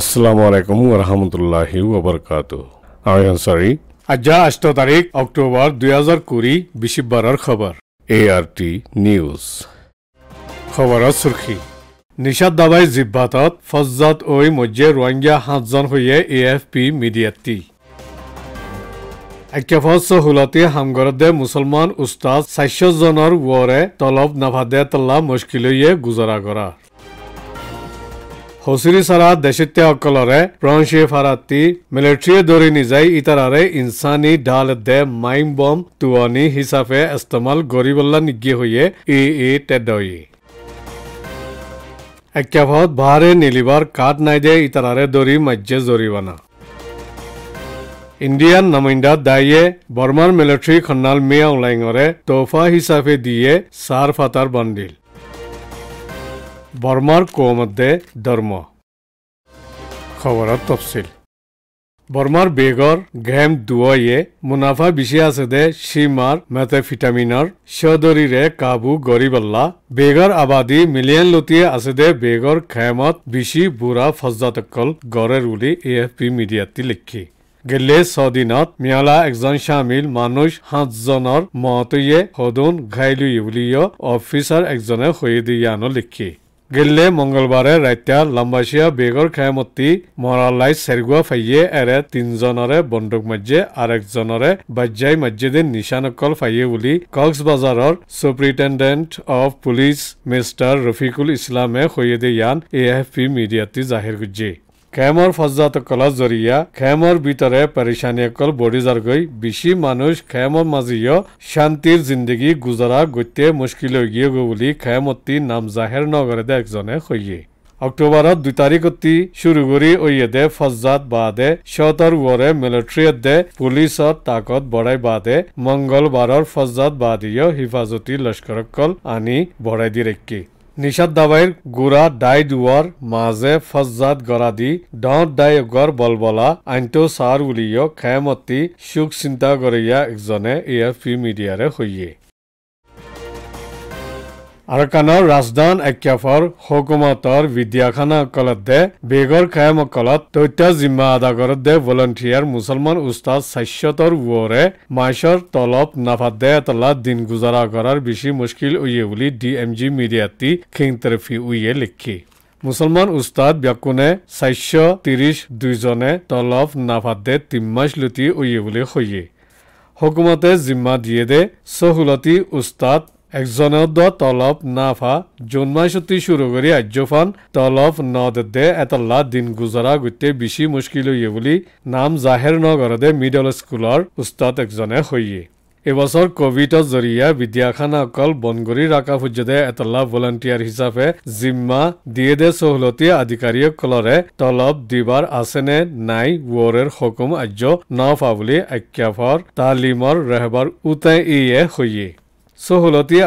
আসসালামু আলাইকুম ওয়া রাহমাতুল্লাহি ওয়া বারাকাতু আই এম সরি আজ 8 তারিখ অক্টোবর 2020 বিশিববারর খবর এআরটি নিউজ খবর আসুরখি নিশাদ দাবাই জিব্বাতত ফজ্জাত ওই মজ্জে রোয়াঙ্গা হাতজন হইয়ে এএফপি মিডিয়াতি একেফজ সহুলতে হামগরদে মুসলমান উস্তাদ ছাইশজনৰ ওৱৰে তলব নাভাদে তল্লা মুস্কিলৈয়ে গুজৰা কৰাৰ হুচৰি চাৰা দেশত্যাসকলৰে প্ৰংশে ফাৰাতি মিলিট্ৰীয়ে ধৰি নিজাই ইতাৰাৰে ইনচানী ডাল দে মাইম বম তুৱনি হিচাপে ইস্তেমাল গৰিবলা নিগে হৈয়ে ই ই টেডয়ী একেভাৱত ভাৰে নিলিবাৰ কাঠ নাই দে ইতাৰাৰে ধৰি মাজ্যে জৰিবানা ইণ্ডিয়ান নমাইণ্ডা দায়ে বৰ্মাৰ মিলিট্ৰী খন্নাল মিয়া ওলাইঙৰে তোফা হিচাপে দিয়ে চাৰ ফাটাৰ বান্দিল বৰ্মাৰ কৌমদে ধৰ্ম খবৰৰ তফচিল বৰ্মাৰ বেগৰ গেম দুৱাইয়ে মুনাফা বিচি আছে দে চিমাৰ মেথেফিটামিনৰ চৌধৰীৰে কাবু গৰিবল্লা বেগৰ আবাদী মিলিয়ন লতিয়ে আছে দে বেগৰ খেমত বিচি বুঢ়া ফজাতকল গড়ে বুলি এ এফ পি মিডিয়াটি লিখি গেলে ছদিনত মিয়ালা একজন চামিল মানুহ সাতজনৰ মতে সদন ঘাইলুই বুলিও অফিচাৰ একজনে সৈদিয়ানো লিখি গেল্লে মঙ্গলবাৰে ৰাতিয়া লম্বাছিয়া বেগৰ খেয়ামতি মৰালাই চেৰগুৱা ফাইয়ে এৰে তিনিজনৰে বন্দুক মাজ্যে আৰু একজনৰে বাজ্যাই মাজ্যেদিন নিশানকল ফাইয়ে বুলি কক্স বাজাৰৰ superintendent of police mister Rafiqul ইছলামে সৈয়েদে ইয়ান এ এফ পি মিডিয়াটি জাহিৰ কৰিছে খেমৰ ফজাত কলা জৰিয়া খেমৰ ভিতৰে পেৰিচানী অকল বঢ়ি যাৰ গৈ বেছি মানুহ খেমৰ মাজিয় শান্তিৰ জিন্দগী গুজৰা গৈতে মুস্কিল হৈ গিয়ে গৈ বুলি খেমতি নাম জাহেৰ দে একজনে সহিয়ে অক্টোবৰত দুই তাৰিখতি চুৰুগুৰি দে ফজাত বাদে চতৰ ওৱৰে দে পুলিচৰ তাকত বঢ়াই বাদে মংগলবাৰৰ ফজাত বাদীয় হিফাজতী লস্কৰকল আনি বঢ়াই দি ৰাখি নিষেধাবাইৰ গুড়া ডাই দুৱাৰ মাজে ফজাদ গৰা দি ডাঁত ডাই গড় বলবলা আইনটো চাৰ বুলিও খেমতী সুখ চিন্তা কৰিয়া এজনে এ এফ পি মিডিয়াৰে সৈয়ে আৰকানৰ ৰাজধান একফৰ হুকুমতৰ বিদ্যাখানা কলত দে বেগৰ কায়ম কলত তথ্য জিম্মা আদা কৰত দে ভলণ্টিয়াৰ মুছলমান উস্তাদ স্বাস্থ্যতৰ ওৱৰে মাছৰ তলব নাফাত দে তলা দিন গুজৰা কৰাৰ বেছি মুস্কিল উইয়ে বুলি ডি এম জি মিডিয়াতি খিং তৰফি উইয়ে লিখি মুছলমান উস্তাদ ব্যাকুনে চাৰিশ ত্ৰিশ দুইজনে তলব নাফাত দে তিম্মাছ লুটি উয়ে বুলি সয়ে হকুমতে জিম্মা দিয়ে দে চহুলতি উস্তাদ একজনে দ তলব নাফা জুন মাহত শুরু করে আজ্যফান তলব ন দে এতলা দিন গুজরা গোটেই বেশি মুশকিল হইয়ে বলে নাম জাহের নগর দে মিডল স্কুলৰ উস্তাদ একজনে হইয়ে এবছৰ কভিডৰ জৰিয়া বিদ্যাখানা অকল বনগুৰি ৰাখা সূৰ্যদে এতলা ভলণ্টিয়াৰ হিচাপে জিম্মা দিয়ে দে চহলতীয়া আধিকাৰীসকলৰে তলব দিবাৰ আছেনে নাই ৱৰৰ হুকুম আজ্য নফা বুলি আক্যাফৰ তালিমৰ ৰেহবাৰ উতে ইয়ে সৈয়ে চহলতীয়া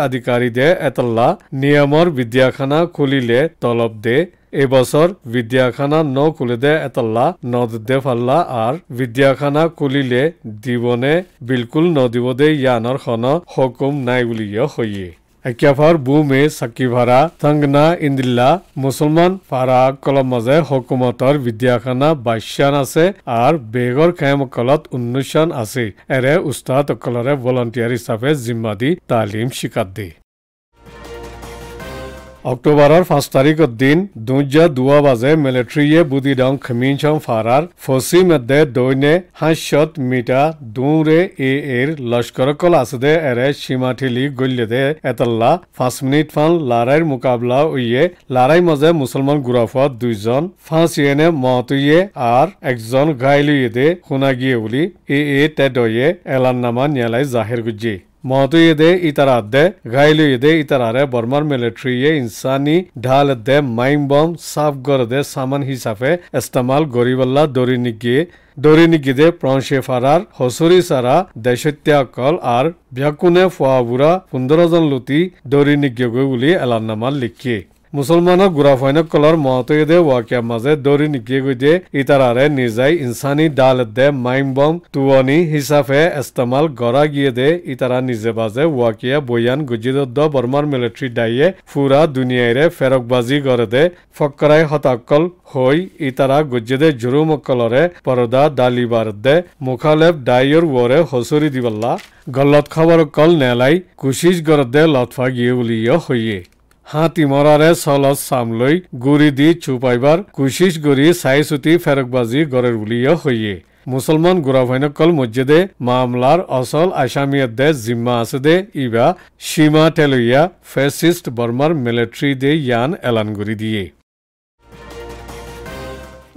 দে এতলা নিয়মৰ বিদ্যাখানা খুলিলে তলব দে এবছৰ বিদ্যাখানা ন খুলে দে এতলা নদ দে ফাল্লা আৰু বিদ্যাখানা খুলিলে দিবনে বিলকুল নদিব দে য়ানৰ খন হুকুম নাই বুলিয়ে সৈয়ে একেবাৰ বুমে চাকি ভাৰা থংনা ইন্দিল্লা মুছলমান ফাৰা কলৰ মাজে হকুমতৰ বিদ্যাখানা বাচ্যান আছে আৰু বেগৰ খেমকলত উন্নয়ন আছে এৰে উস্তাদসকলৰে ভলণ্টিয়াৰ হিচাপে জিম্মা দি তালিম শিকাত দিয়ে অক্টোবৰৰ পাঁচ তাৰিখৰ দিন দুজা দুৱা বাজে বুদি ডং খমিনচং ফাৰাৰ ফচি মেদে দৈনে হাঁচত মিটা দূৰে এ এৰ লস্কৰকল আছে এৰে সীমাঠিলি ঠিলি দে এতাল্লা পাঁচ মিনিট ফান লাৰাইৰ মোকাবিলা উইয়ে লাৰাই মাজে মুছলমান গুৰাফত দুইজন ফাঁচিয়েনে মহতুয়ে আর একজন দে ঘাইলুয়েদে গিয়ে বুলি এ এ টেডয়ে নামা নিয়ালাই জাহিৰ গুজি ಮೌತು ಇದೆ ಈ ತರ ಅದ್ದೆ ಗಾಯಲು ಇದೆ ಈ ತರ ಬರ್ಮರ್ ಮಿಲಿಟ್ರಿ ಇನ್ಸಾನಿ ಢಾಲ್ ಅದ್ದೆ ಮೈಂ ಬಾಂಬ್ ಸಾಫ್ ಗೊರದೆ ಸಾಮಾನ್ ಹಿಸಾಫೆ ಎಸ್ತಮಾಲ್ ಗೊರಿವಲ್ಲ ದೊರಿ ನಿಗ್ಗಿ ದೊರಿ ನಿಗ್ಗಿದೆ ಪ್ರಾಂಶೆ ಫರಾರ್ ಹೊಸುರಿ ಸರ ದೇಶತ್ಯ ಕಲ್ ಆರ್ ಬ್ಯಾಕುನೆ ಫುರ ಪುಂದರಜನ್ ಲುತಿ ದೊರಿ ನಿಗ್ಗೆ ಗುಲಿ ಎಲಾನ್ನಮಾಲ್ ಲಿಖಿ মুছলমানক গুড়া ফাইনক কলৰ মহাতৈ দে ৱাকিয়াৰ মাজে দৌৰি নিকি গৈ দিয়ে ইতাৰাৰে নিজাই ইনচানী ডাল দে মাইম বম টুৱনি হিচাপে ইস্তেমাল গৰা গিয়ে দে ইতাৰা নিজে বাজে ৱাকিয়া বৈয়ান গুজিদত্ত বৰ্মাৰ মিলিট্ৰী ডাইয়ে ফুৰা দুনিয়াইৰে ফেৰকবাজি গড়ে দে ফকৰাই হতাকল হৈ ইতাৰা গুজ্জে দে ঝুৰুমকলৰে পৰদা ডালিবাৰ দে মুখালেব ডাইয়ৰ ৱৰে হুঁচৰি দিবলা গল্লত খবৰ কল নেলাই কুচিজ গড়ে লথফা গিয়ে বুলি হৈয়ে হাতী মরারে সলস সামলৈ গুড়ি দি চুপাইবার কুশিস গুড়ি সাই সুতি ফেরকবাজি গড়ে উলিয়া হইয়ে মুসলমান গুরাভাইনকল মসজিদে মামলার অসল আসামিয়ত দে জিম্মা আছে দে ইবা সীমা টেলইয়া ফেসিস্ট বর্মার মিলিটারি দে ইয়ান এলান গড়ি দিয়ে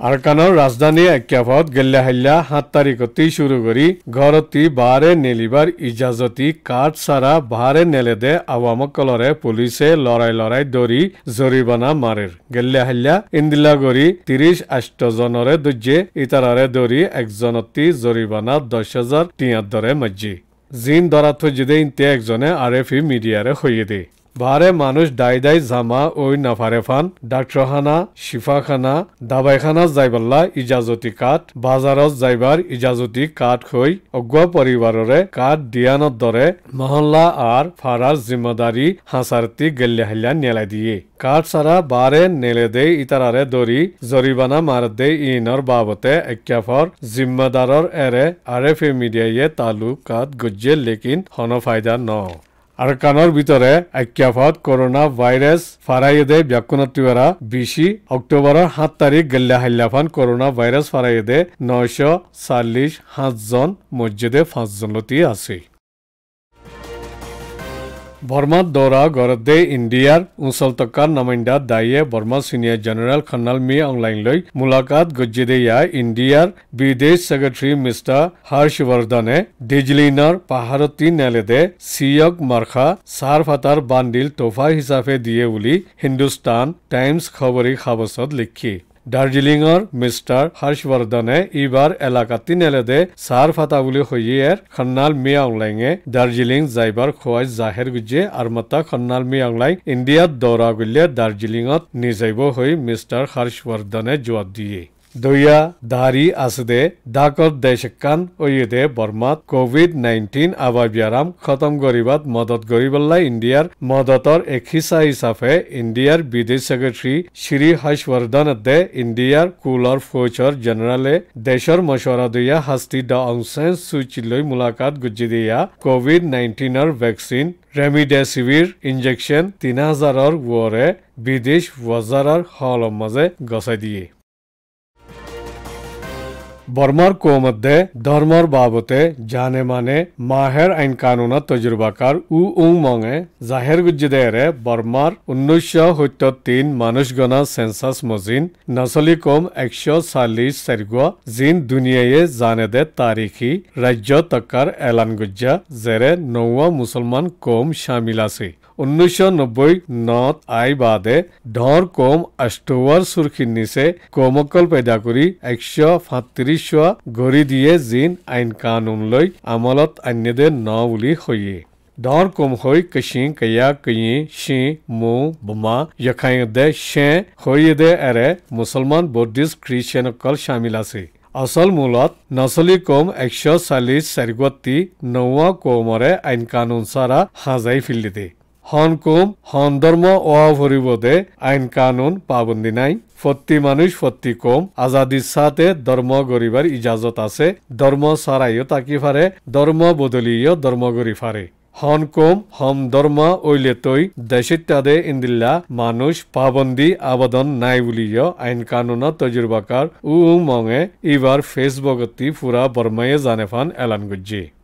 আৰকানৰ ৰাজধানী একাভত গেল্লাহেল্লা সাত তাৰিখতেই চুৰু কৰি ঘৰতে বাৰে নেলিবাৰ ইজাজতি কাঠ চাৰা বাৰে নেলেদে আৱামকলৰে পুলিচে লৰাই লৰাই দৌৰি জৰিমনা মাৰে গেল্লাহেল্লা ইন্দিলাগুৰি ত্ৰিশ আষ্টজনৰে দৰ্যে ইটাৰাৰে দৌৰি একজনতে জৰিমনা দহ হাজাৰ তিয়াত দৰে মজ্জি জিন দৰাথ জিদে ইনতে একজনে আৰ এফ ই মিডিয়াৰে সৈয়ে দিয়ে বাৰে মানুহ দাই দাই জামা ঐ নাফাৰে ফান ডাক্তৰখানা শিফাখানা দাবাইখানাত যাই ইজাজতি কাঠ বাজাৰত যাইবাৰ ইজাজতি কাঠ হৈ অগুৱা পৰিবাৰৰে কাঠ দিয়ানৰ দৰে মহল্লা আৰু ফাৰাৰ জিম্মদাৰী হাঁচাৰতি গেলিয়াহিলা নেলাই দিয়ে কাঠ চাৰা বাৰে নেলে দেই ইটাৰাৰে ধৰি জৰিবানা মাৰ দে ইনৰ বাবতে একাফৰ জিম্মদাৰৰ এৰে আৰ এফ এ মিডিয়াইয়ে তালু কাঠ গজিয়ে লেকিন হন ফাইদা ন আৰকানৰ ভিতৰে আখ্যাফত কৰোণা ভাইৰাছ ফাৰাইদে ব্যাকুনাতিৱাৰা বিশী অক্টোবৰৰ সাত তাৰিখ গেল্লা হাল্যাফান কৰোণা ভাইৰাছ ফাৰাইদে নশ চাল্লিছ সাতজন মজ্জিদে পাঁচজন লতি আছে বৰ্মাত দৌৰা গৰদে ইণ্ডিয়াৰ উঞ্চলতকাৰ নমাইণ্ডা দায়ে বৰ্মা ছিনিয়ৰ জেনেৰেল খনাল মি মুলাকাত মোলাকাত গজ্জিদেয়া ইণ্ডিয়াৰ বিদেশ ছেক্ৰেটাৰী মিষ্টাৰ হৰ্ষবৰ্ধনে ডিজলিনৰ পাহাৰতী নেলেদে চিয়ক মাৰ্খা চাৰ ফাটাৰ বান্দিল তোফা হিচাপে দিয়ে বুলি হিন্দুস্তান টাইমছ খবৰী খাবচত লিখি দাৰ্জিলিঙৰ মিষ্টাৰ হৰ্ষবৰ্ধনে এইবাৰ এলেকা তিনিলেদে চাৰ ফাটা বুলি সহিয়েৰ খন্নাল মিয়াংলাইঙে দাৰ্জিলিং যাইবাৰ খোৱাই জাহেৰ গুজিয়ে আৰু মাত্ৰ খন্নাল মিয়াংলাই ইণ্ডিয়াত দৌৰা গুলিয়ে দাৰ্জিলিঙত নিজাইব হৈ মিষ্টাৰ হৰ্ষবৰ্ধনে জোৱাব দিয়ে দৈয়া দাৰি আছোদে ডাকত দেশকান ঐয়েদে বৰ্মাত কভিড নাইণ্টিন আবা ব্যাৰাম খতম কৰিবাত মদত কৰিবলৈ ইণ্ডিয়াৰ মদতৰ এক একহিচা হিচাপে ইণ্ডিয়াৰ বিদেশ চেক্ৰেটাৰী শ্ৰী হৰ্ষবৰ্ধন দে ইণ্ডিয়াৰ কুলৰ ফৌজৰ জেনেৰেলে দেশৰ মছৱৰা দৈয়া শাস্তি দ অংশেন চুইচিলৈ মোলাকাত গুজি দিয়া কভিড নাইণ্টিনৰ ভেকচিন ৰেমডেচিভিৰ ইনজেকচন তিনি হাজাৰৰ ৱৰে বিদেশ বজাৰৰ হলৰ মাজে গচাই দিয়ে বৰ্মাৰ কৌমধ্যে ধৰ্মৰ বাবতে জানে মানে মাহেৰ আইন কানুনত তজুৰ্বাকাৰ উ উ মঙে জাহেৰ গুজিদেৰে বৰ্মাৰ ঊনৈছশ সত্য তিন মানুহ গণা চেঞ্চাছ মজিন নচলি কম একশ চাল্লিছ চাৰ্গুৱা যিন দুনিয়ায়ে জানে দে তাৰিখী ৰাজ্য টকাৰ এলান গুজ্জা জেৰে নৌৱা মুছলমান কম চামিল আছে ঊনৈছশ নব্বৈ নত আই বাদে ধৰ কম অষ্টৱাৰ চুৰখিনিছে পেদা কৰি একশ গৰি দিয়ে জিন আইন কানুনলৈ আমলত আনি ন বুলি সৈয়ে ধৰ কম হৈ কৈ কয়া কয়ি শি মো বোমা যখাই দে শে হৈয়ে এৰে মুছলমান বৌদ্ধিষ্ট খ্ৰীষ্টিয়ানসকল চামিল আছে আচল মূলত নচলি কম একশ চাল্লিছ স্বৰ্গতী নৌৱা কমৰে আইন কানুন চাৰা সাজাই ফিল্ডিদে হন কুম হন ধর্ম ও হরিবদে আইন কানুন পাবন্দি নাই ফত্তি মানুষ ফত্তি কম আজাদির সাথে ধর্ম গরিবার ইজাজত আছে ধর্ম সারাইও তাকি ফারে ধর্ম বদলিও ধর্ম গরি ফারে হন হম ধর্ম ঐলে তৈ দেশিত্যাদে ইন্দিল্লা মানুষ পাবন্দি আবেদন নাই বুলিও আইন কানুন তজুরবাকার উ মঙে ইবার ফেসবুকতি ফুরা বর্মায়ে জানেফান এলান গুজ্জি